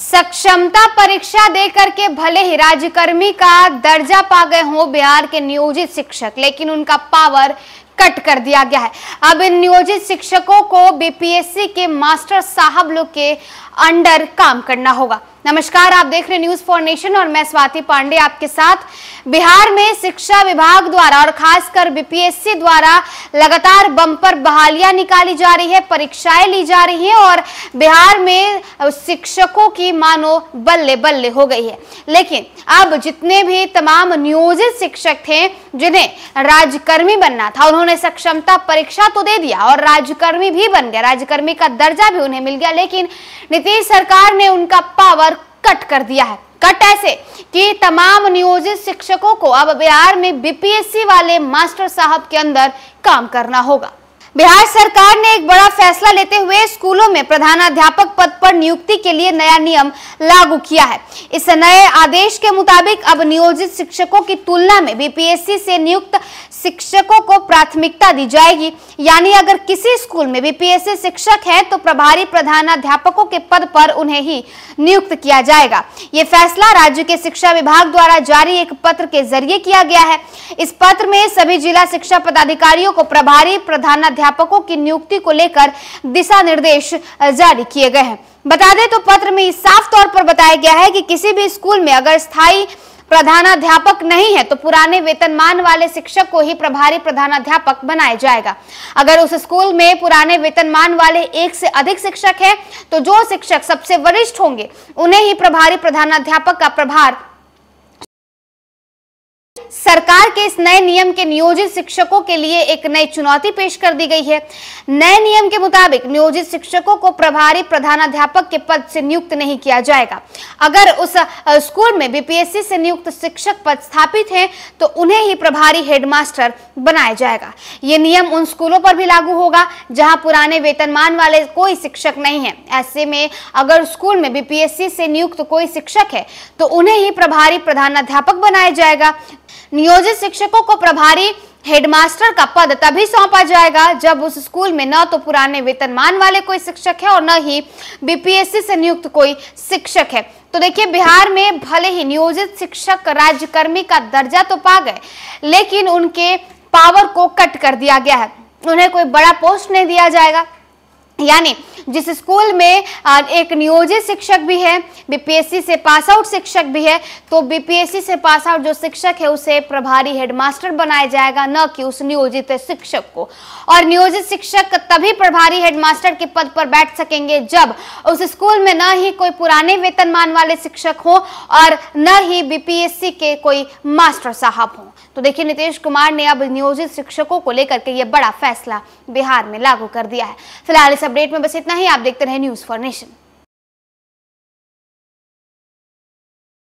सक्षमता परीक्षा देकर के भले ही राज्यकर्मी का दर्जा पा गए हो बिहार के नियोजित शिक्षक लेकिन उनका पावर कट कर दिया गया है अब इन नियोजित शिक्षकों को बीपीएससी के मास्टर साहब लोग के अंडर काम करना होगा नमस्कार आप देख रहे न्यूज फॉर नेशन और मैं स्वाति पांडे आपके साथ बिहार में शिक्षा विभाग द्वारा और खासकर बीपीएससी द्वारा लगातार बम्पर बहालियां निकाली जा रही है परीक्षाएं ली जा रही हैं और बिहार में शिक्षकों की मानो बल्ले बल्ले हो गई है लेकिन अब जितने भी तमाम नियोजित शिक्षक थे जिन्हें राजकर्मी बनना था उन्होंने सक्षमता परीक्षा तो दे दिया और राजकर्मी भी बन गया राजकर्मी का दर्जा भी उन्हें मिल गया लेकिन नीतीश सरकार ने उनका पावर कट कर दिया है कट ऐसे कि तमाम नियोजित शिक्षकों को अब बिहार में बीपीएससी वाले मास्टर साहब के अंदर काम करना होगा बिहार सरकार ने एक बड़ा फैसला लेते हुए स्कूलों में प्रधानाध्यापक पद पर नियुक्ति के लिए नया नियम लागू किया है इस नए आदेश के मुताबिक अब नियोजित शिक्षकों की तुलना में बीपीएससी से नियुक्त शिक्षकों को प्राथमिकता दी जाएगी यानी अगर किसी स्कूल में बीपीएससी शिक्षक हैं तो प्रभारी प्रधानाध्यापकों के पद पर उन्हें ही नियुक्त किया जाएगा ये फैसला राज्य के शिक्षा विभाग द्वारा जारी एक पत्र के जरिए किया गया है इस पत्र में सभी जिला शिक्षा पदाधिकारियों को प्रभारी प्रधानाध्यापकों की नियुक्ति को लेकर दिशा निर्देश जारी किए गए हैं बता दें तो पत्र में साफ तौर पर बताया गया है कि किसी भी स्कूल में अगर स्थायी प्रधानाध्यापक नहीं है तो पुराने वेतनमान वाले शिक्षक को ही प्रभारी प्रधानाध्यापक बनाया जाएगा अगर उस स्कूल में पुराने वेतनमान वाले एक से अधिक शिक्षक है तो जो शिक्षक सबसे वरिष्ठ होंगे उन्हें ही प्रभारी प्रधानाध्यापक का प्रभार सरकार के इस नए नियम के नियोजित शिक्षकों के लिए एक नई चुनौती पेश कर दी गई है नए नियम के मुताबिक नियोजित शिक्षकों को प्रभारी प्रधानाध्यापक के पद से नियुक्त नहीं किया जाएगा अगर उस स्कूल में बीपीएससी से नियुक्त शिक्षक पद स्थापित है तो उन्हें ही प्रभारी हेडमास्टर बनाया जाएगा ये नियम उन स्कूलों पर भी लागू होगा जहां पुराने वेतनमान वाले कोई शिक्षक नहीं है ऐसे में अगर स्कूल में बीपीएससी से नियुक्त कोई शिक्षक है तो उन्हें ही प्रभारी प्रधानाध्यापक बनाया जाएगा नियोजित शिक्षकों को प्रभारी हेडमास्टर का पद तभी सौंपा जाएगा जब उस स्कूल में न तो पुराने वेतनमान वाले कोई शिक्षक है और न ही बीपीएससी से नियुक्त कोई शिक्षक है तो देखिए बिहार में भले ही नियोजित शिक्षक राज्यकर्मी का दर्जा तो पा गए लेकिन उनके पावर को कट कर दिया गया है उन्हें कोई बड़ा पोस्ट नहीं दिया जाएगा यानी जिस स्कूल में एक नियोजित शिक्षक भी है बीपीएससी से पास आउट शिक्षक भी है तो बीपीएससी से पास आउट जो शिक्षक है उसे प्रभारी हेडमास्टर बनाया जाएगा न कि उस नियोजित शिक्षक को और नियोजित शिक्षक तभी प्रभारी हेडमास्टर के पद पर बैठ सकेंगे जब उस स्कूल में न ही कोई पुराने वेतनमान वाले शिक्षक हो और न ही बीपीएससी के कोई मास्टर साहब हों तो देखिए नीतीश कुमार ने अब नियोजित शिक्षकों को लेकर के ये बड़ा फैसला बिहार में लागू कर दिया है फिलहाल इस अपडेट में बस इतना ही आप देखते रहे न्यूज फॉर नेशन